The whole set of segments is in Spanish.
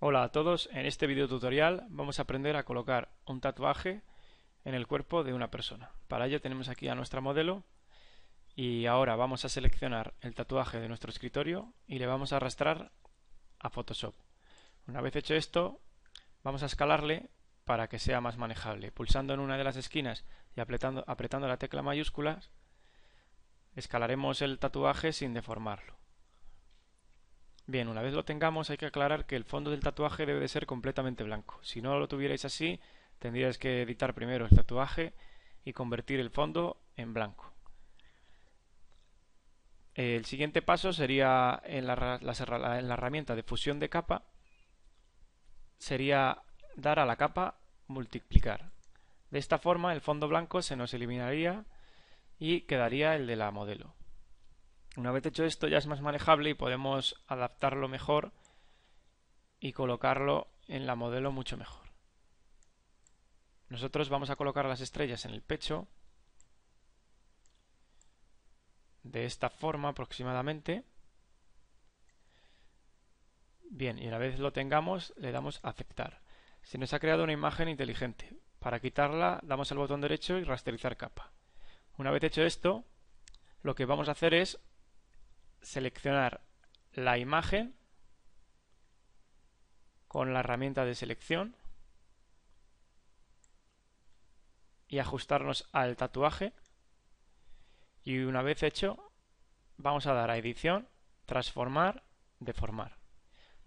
Hola a todos, en este video tutorial vamos a aprender a colocar un tatuaje en el cuerpo de una persona. Para ello tenemos aquí a nuestra modelo y ahora vamos a seleccionar el tatuaje de nuestro escritorio y le vamos a arrastrar a Photoshop. Una vez hecho esto, vamos a escalarle para que sea más manejable. Pulsando en una de las esquinas y apretando, apretando la tecla mayúscula, escalaremos el tatuaje sin deformarlo. Bien, una vez lo tengamos hay que aclarar que el fondo del tatuaje debe de ser completamente blanco. Si no lo tuvierais así, tendríais que editar primero el tatuaje y convertir el fondo en blanco. El siguiente paso sería en la, en la herramienta de fusión de capa, sería dar a la capa multiplicar. De esta forma el fondo blanco se nos eliminaría y quedaría el de la modelo. Una vez hecho esto ya es más manejable y podemos adaptarlo mejor y colocarlo en la modelo mucho mejor. Nosotros vamos a colocar las estrellas en el pecho de esta forma aproximadamente. Bien, y una vez lo tengamos le damos a aceptar. Se nos ha creado una imagen inteligente. Para quitarla damos al botón derecho y rasterizar capa. Una vez hecho esto, lo que vamos a hacer es seleccionar la imagen con la herramienta de selección y ajustarnos al tatuaje. Y una vez hecho, vamos a dar a edición, transformar, deformar.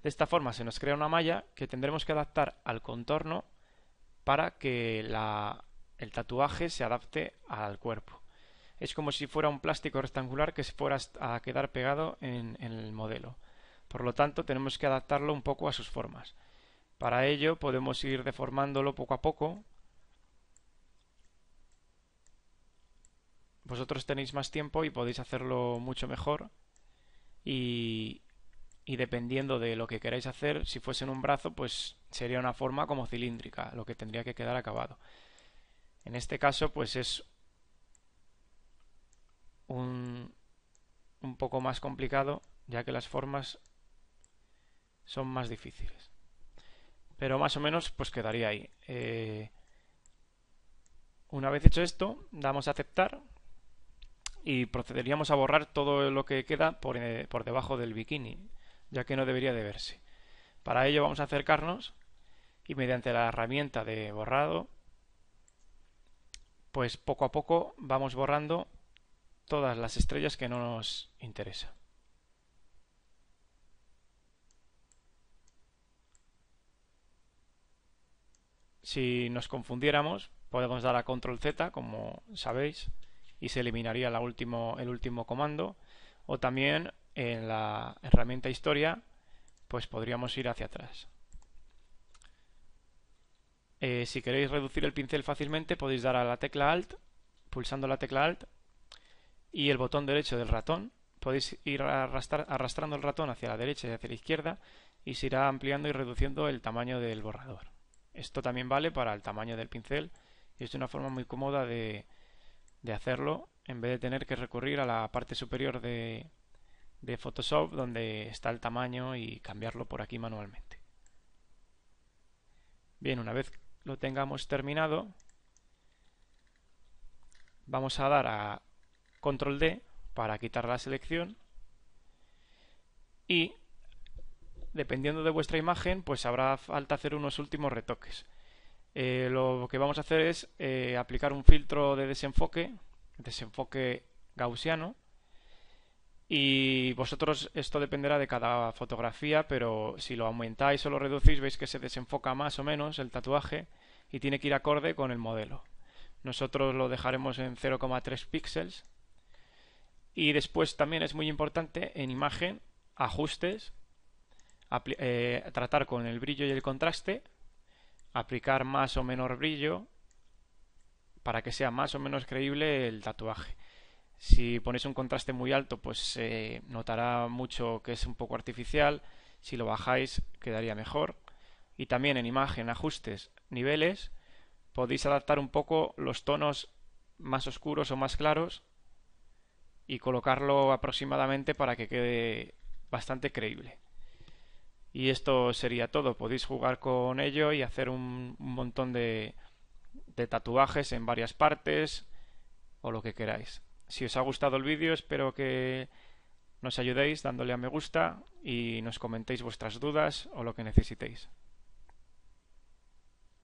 De esta forma se nos crea una malla que tendremos que adaptar al contorno para que el tatuaje se adapte al cuerpo es como si fuera un plástico rectangular que se fuera a quedar pegado en, el modelo. Por lo tanto, tenemos que adaptarlo un poco a sus formas. Para ello, podemos ir deformándolo poco a poco. Vosotros tenéis más tiempo y podéis hacerlo mucho mejor. Y, dependiendo de lo que queráis hacer, si fuese en un brazo, pues sería una forma como cilíndrica, lo que tendría que quedar acabado. En este caso, pues es un, poco más complicado, ya que las formas son más difíciles. Pero más o menos pues quedaría ahí. Eh, una vez hecho esto, damos a aceptar y procederíamos a borrar todo lo que queda por, eh, por debajo del bikini, ya que no debería de verse. Para ello vamos a acercarnos y mediante la herramienta de borrado, pues poco a poco vamos borrando todas las estrellas que no nos interesa. Si nos confundiéramos, podemos dar a control Z, como sabéis, y se eliminaría el último comando. O también en la herramienta historia, pues podríamos ir hacia atrás. Eh, si queréis reducir el pincel fácilmente, podéis dar a la tecla Alt, pulsando la tecla Alt, y el botón derecho del ratón. Podéis ir arrastrando el ratón hacia la derecha y hacia la izquierda y se irá ampliando y reduciendo el tamaño del borrador. Esto también vale para el tamaño del pincel y es una forma muy cómoda de, hacerlo en vez de tener que recurrir a la parte superior de Photoshop donde está el tamaño y cambiarlo por aquí manualmente. Bien, una vez lo tengamos terminado, vamos a dar a control D para quitar la selección y dependiendo de vuestra imagen pues habrá falta hacer unos últimos retoques. Eh, lo que vamos a hacer es eh, aplicar un filtro de desenfoque, desenfoque gaussiano y vosotros esto dependerá de cada fotografía pero si lo aumentáis o lo reducís veis que se desenfoca más o menos el tatuaje y tiene que ir acorde con el modelo. Nosotros lo dejaremos en 0,3 píxeles y después también es muy importante en imagen, ajustes, eh, tratar con el brillo y el contraste, aplicar más o menos brillo para que sea más o menos creíble el tatuaje. Si ponéis un contraste muy alto, pues se notará mucho que es un poco artificial. Si lo bajáis, quedaría mejor. Y también en imagen, ajustes, niveles, podéis adaptar un poco los tonos más oscuros o más claros y colocarlo aproximadamente para que quede bastante creíble. Y esto sería todo. Podéis jugar con ello y hacer un, montón de tatuajes en varias partes o lo que queráis. Si os ha gustado el vídeo, espero que nos ayudéis dándole a me gusta y nos comentéis vuestras dudas o lo que necesitéis.